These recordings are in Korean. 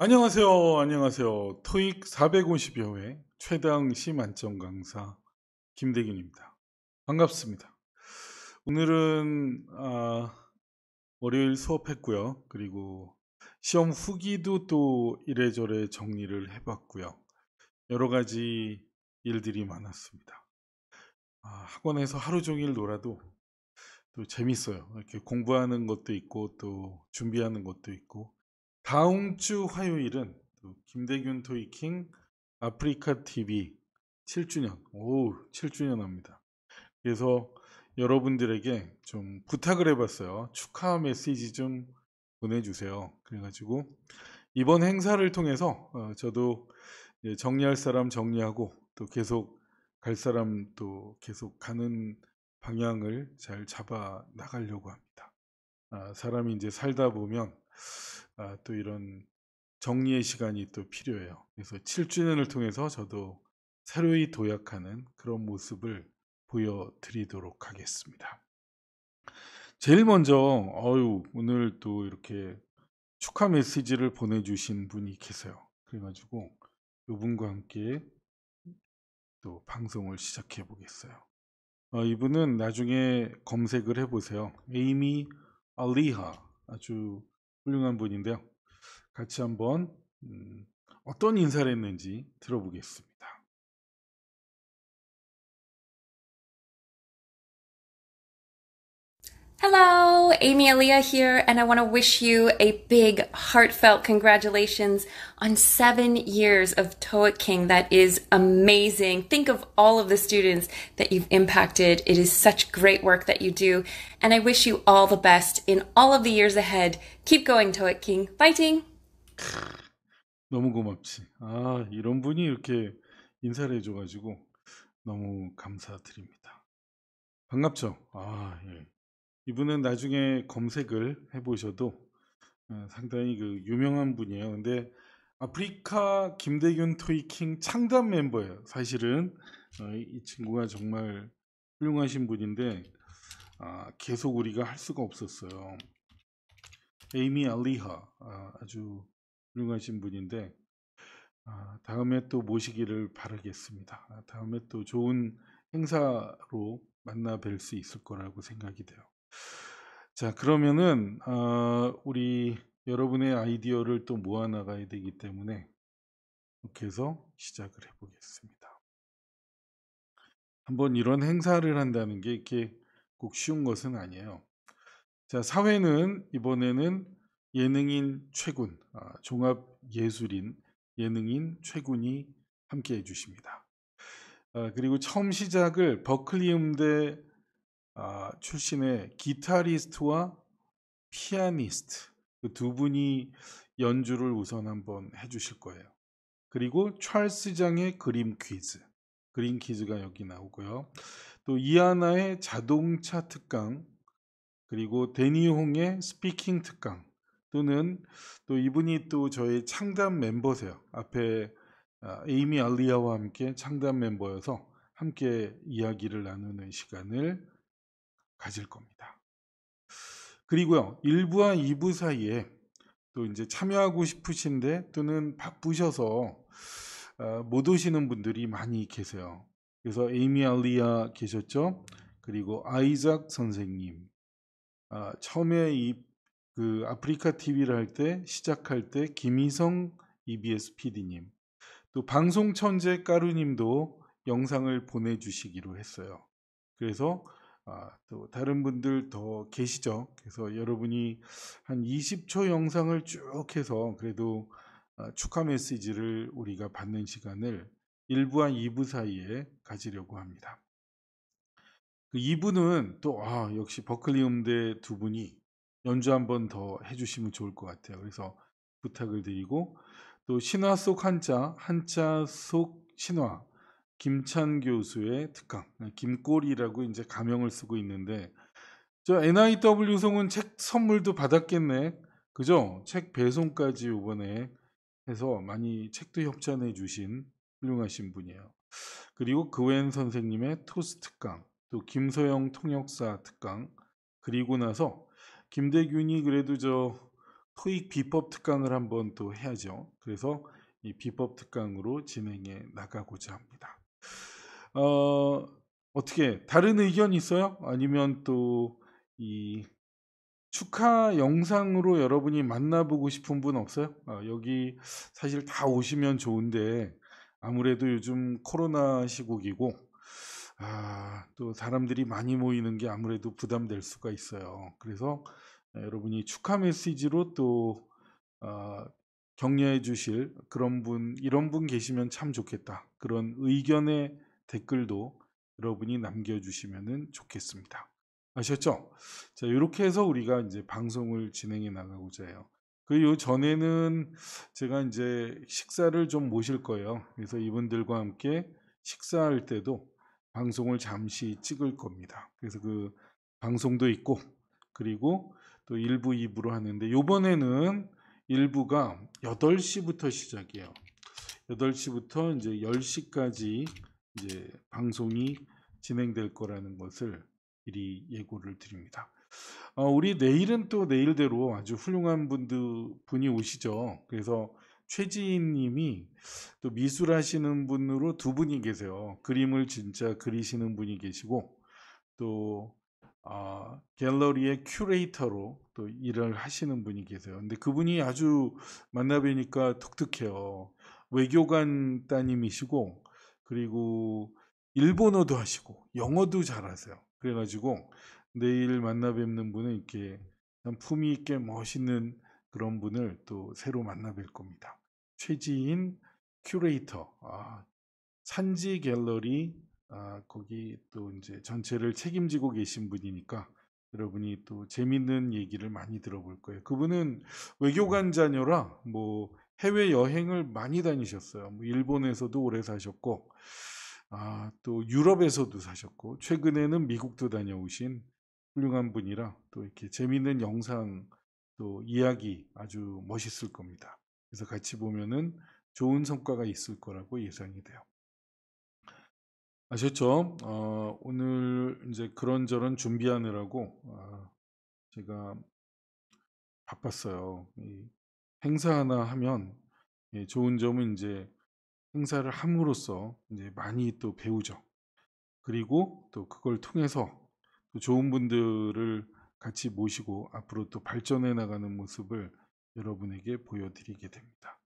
안녕하세요. 안녕하세요. 토익 450여회 최당시 만점 강사 김대균입니다. 반갑습니다. 오늘은 아, 월요일 수업했고요. 그리고 시험 후기도 또 이래저래 정리를 해봤고요. 여러 가지 일들이 많았습니다. 아, 학원에서 하루 종일 놀아도 또 재밌어요. 이렇게 공부하는 것도 있고 또 준비하는 것도 있고 다음 주 화요일은 김대균 토이킹 아프리카 TV 7주년, 오, 7주년 합니다. 그래서 여러분들에게 좀 부탁을 해봤어요. 축하 메시지 좀 보내주세요. 그래가지고 이번 행사를 통해서 어, 저도 정리할 사람 정리하고 또 계속 갈 사람 또 계속 가는 방향을 잘 잡아 나가려고 합니다. 아, 사람이 이제 살다 보면 아, 또 이런 정리의 시간이 또 필요해요. 그래서 7주년을 통해서 저도 새로이 도약하는 그런 모습을 보여드리도록 하겠습니다. 제일 먼저 어유 오늘 또 이렇게 축하 메시지를 보내주신 분이 계세요. 그래가지고 이분과 함께 또 방송을 시작해 보겠어요. 어, 이분은 나중에 검색을 해보세요. 에이미 알리하 아주 훌륭한 분인데요. 같이 한번 음, 어떤 인사를 했는지 들어보겠습니다. Hello, Amy Aaliyah here, and I want to wish you a big heartfelt congratulations on seven years of TOEIC King. That is amazing. Think of all of the students that you've impacted. It is such great work that you do, and I wish you all the best in all of the years ahead. Keep going, TOEIC King. Fighting! 너무 고맙지. 아, 이런 분이 이렇게 인사를 해줘가지고 너무 감사드립니다. 반갑죠? 아, 예. 이분은 나중에 검색을 해보셔도 어, 상당히 그 유명한 분이에요. 근데 아프리카 김대균 토이킹 창단 멤버예요. 사실은 어, 이 친구가 정말 훌륭하신 분인데 아, 계속 우리가 할 수가 없었어요. 에이미 알리하 아, 아주 훌륭하신 분인데 아, 다음에 또 모시기를 바라겠습니다. 다음에 또 좋은 행사로 만나 뵐수 있을 거라고 생각이 돼요. 자 그러면은 어, 우리 여러분의 아이디어를 또 모아나가야 되기 때문에 이렇게 해서 시작을 해보겠습니다. 한번 이런 행사를 한다는 게 이렇게 꼭 쉬운 것은 아니에요. 자 사회는 이번에는 예능인 최군 아, 종합 예술인 예능인 최군이 함께 해주십니다. 아, 그리고 처음 시작을 버클리 음대 아, 출신의 기타리스트와 피아니스트 그두 분이 연주를 우선 한번 해주실 거예요. 그리고 찰스장의 그림 퀴즈, 그림 퀴즈가 여기 나오고요. 또 이하나의 자동차 특강, 그리고 데니홍의 스피킹 특강, 또는 또 이분이 또 저희 창단 멤버세요. 앞에 아, 에이미 알리아와 함께 창단 멤버여서 함께 이야기를 나누는 시간을 가질 겁니다. 그리고요, 1부와 2부 사이에 또 이제 참여하고 싶으신데 또는 바쁘셔서 어, 못 오시는 분들이 많이 계세요. 그래서 에이미 알리아 계셨죠? 그리고 아이작 선생님. 아, 처음에 이그 아프리카 TV를 할 때 시작할 때 김희성 EBS PD님. 또 방송 천재 까루님도 영상을 보내주시기로 했어요. 그래서 아, 또 다른 분들 더 계시죠. 그래서 여러분이 한 20초 영상을 쭉 해서 그래도 아, 축하 메시지를 우리가 받는 시간을 1부와 2부 사이에 가지려고 합니다. 그 2부는 또 아, 역시 버클리 음대 두 분이 연주 한 번 더 해주시면 좋을 것 같아요. 그래서 부탁을 드리고 또 신화 속 한자, 한자 속 신화 김찬 교수의 특강, 네, 김꼴이라고 이제 가명을 쓰고 있는데 저 NIW 송은 책 선물도 받았겠네. 그죠? 책 배송까지 이번에 해서 많이 책도 협찬해 주신 훌륭하신 분이에요. 그리고 그웬 선생님의 토스 특강, 또 김소영 통역사 특강, 그리고 나서 김대균이 그래도 저 토익 비법 특강을 한번 또 해야죠. 그래서 이 비법 특강으로 진행해 나가고자 합니다. 어, 어떻게 다른 의견 있어요? 아니면 또 이 축하 영상으로 여러분이 만나보고 싶은 분 없어요? 아, 여기 사실 다 오시면 좋은데 아무래도 요즘 코로나 시국이고 아, 또 사람들이 많이 모이는 게 아무래도 부담될 수가 있어요. 그래서 여러분이 축하 메시지로 또 어, 격려해 주실 그런 분, 이런 분 계시면 참 좋겠다. 그런 의견의 댓글도 여러분이 남겨주시면 좋겠습니다. 아셨죠? 자, 이렇게 해서 우리가 이제 방송을 진행해 나가고자 해요. 그리 전에는 제가 이제 식사를 좀 모실 거예요. 그래서 이분들과 함께 식사할 때도 방송을 잠시 찍을 겁니다. 그래서 그 방송도 있고 그리고 또 1부, 2부로 하는데 요번에는 일부가 8시부터 시작이에요. 8시부터 이제 10시까지 이제 방송이 진행될 거라는 것을 미리 예고를 드립니다. 어, 우리 내일은 또 내일대로 아주 훌륭한 분들 분이 오시죠. 그래서 최지인님이 또 미술하시는 분으로 두 분이 계세요. 그림을 진짜 그리시는 분이 계시고 또 아, 갤러리의 큐레이터로 또 일을 하시는 분이 계세요. 근데 그분이 아주 만나뵈니까 독특해요. 외교관 따님이시고 그리고 일본어도 하시고 영어도 잘하세요. 그래가지고 내일 만나뵙는 분은 이렇게 품위 있게 멋있는 그런 분을 또 새로 만나뵐 겁니다. 최지인 큐레이터 아, 산지 갤러리 아, 거기 또 이제 전체를 책임지고 계신 분이니까 여러분이 또 재밌는 얘기를 많이 들어볼 거예요. 그분은 네. 외교관 자녀라 뭐 해외 여행을 많이 다니셨어요. 뭐 일본에서도 오래 사셨고 아, 또 유럽에서도 사셨고 최근에는 미국도 다녀오신 훌륭한 분이라 또 이렇게 재밌는 영상 또 이야기 아주 멋있을 겁니다. 그래서 같이 보면은 좋은 성과가 있을 거라고 예상이 돼요. 아셨죠? 어, 오늘 이제 그런저런 준비하느라고 아, 제가 바빴어요. 행사 하나 하면 예, 좋은 점은 이제 행사를 함으로써 이제 많이 또 배우죠. 그리고 또 그걸 통해서 또 좋은 분들을 같이 모시고 앞으로 또 발전해 나가는 모습을 여러분에게 보여드리게 됩니다.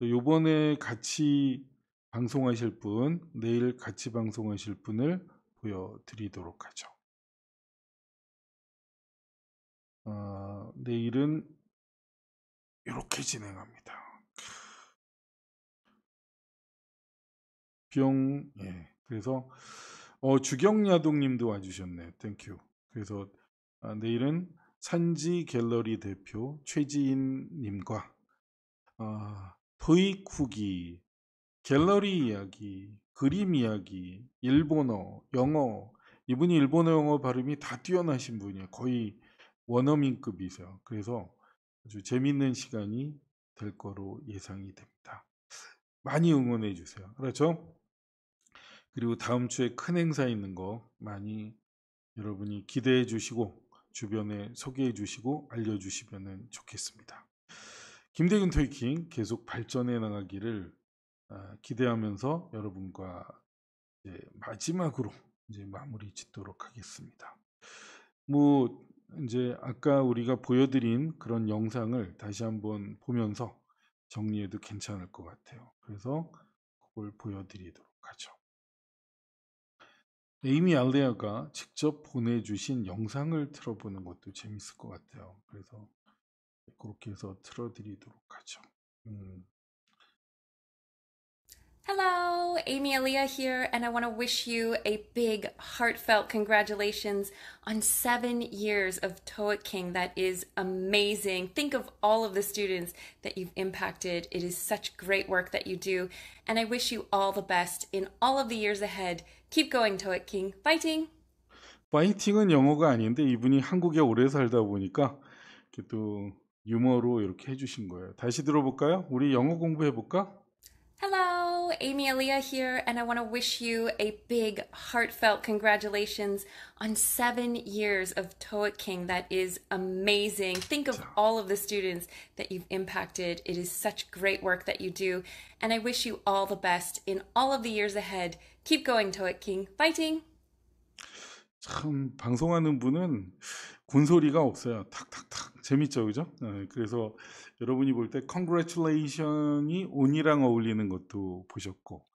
요번에 같이 방송하실 분, 내일 같이 방송하실 분을 보여드리도록 하죠. 어, 내일은 이렇게 진행합니다. 뿅. 예. 그래서 어, 주경야동님도 와주셨네 땡큐. 그래서 아, 내일은 산지 갤러리 대표 최지인님과 아, 토익 후기 갤러리 이야기, 그림 이야기, 일본어, 영어. 이분이 일본어 영어 발음이 다 뛰어나신 분이에요. 거의 원어민급이세요. 그래서 아주 재밌는 시간이 될 거로 예상이 됩니다. 많이 응원해 주세요. 그렇죠? 그리고 다음 주에 큰 행사 있는 거 많이 여러분이 기대해 주시고 주변에 소개해 주시고 알려 주시면 좋겠습니다. 김대균 토이킹 계속 발전해 나가기를 아, 기대하면서 여러분과 이제 마지막으로 이제 마무리 짓도록 하겠습니다. 뭐 이제 아까 우리가 보여드린 그런 영상을 다시 한번 보면서 정리해도 괜찮을 것 같아요. 그래서 그걸 보여드리도록 하죠. 에이미 알레아가 직접 보내주신 영상을 틀어보는 것도 재밌을 것 같아요. 그래서 그렇게 해서 틀어드리도록 하죠. 음. Hello, Amy Aaliyah here, and I want to wish you a big, heartfelt congratulations on seven years of TOEIC King. That is amazing. Think of all of the students that you've impacted. It is such great work that you do, and I wish you all the best in all of the years ahead. Keep going, TOEIC King. 파이팅! 파이팅은 영어가 아닌데 이분이 한국에 오래 살다 보니까 또 유머로 이렇게 해주신 거예요. 다시 들어볼까요? 우리 영어 공부해볼까? Hello. Amy Aaliyah here, and I want to wish you a big, heartfelt congratulations on seven years of Toit King. That is amazing. Think of all of the students that you've impacted. It is such great work that you do, and I wish you all the best in all of the years ahead. Keep going, Toit King. Fighting! 참 방송하는 분은 군소리가 없어요. 탁탁탁 재밌죠, 그죠? 네, 그래서 여러분이 볼 때 congratulation이 on이랑 어울리는 것도 보셨고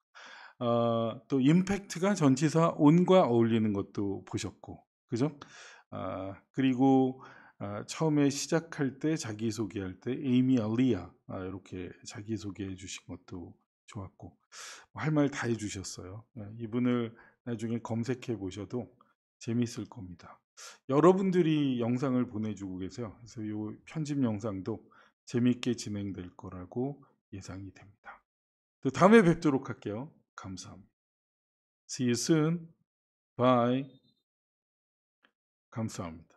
어, 또 임팩트가 전치사 on과 어울리는 것도 보셨고 그죠? 아, 그리고 아, 처음에 시작할 때 자기소개할 때 에이미 알리아 아, 이렇게 자기소개해 주신 것도 좋았고 뭐 할말 다 해주셨어요. 네, 이분을 나중에 검색해 보셔도 재미있을 겁니다. 여러분들이 영상을 보내주고 계세요. 그래서 이 편집 영상도 재미있게 진행될 거라고 예상이 됩니다. 다음에 뵙도록 할게요. 감사합니다. See you soon. Bye. 감사합니다.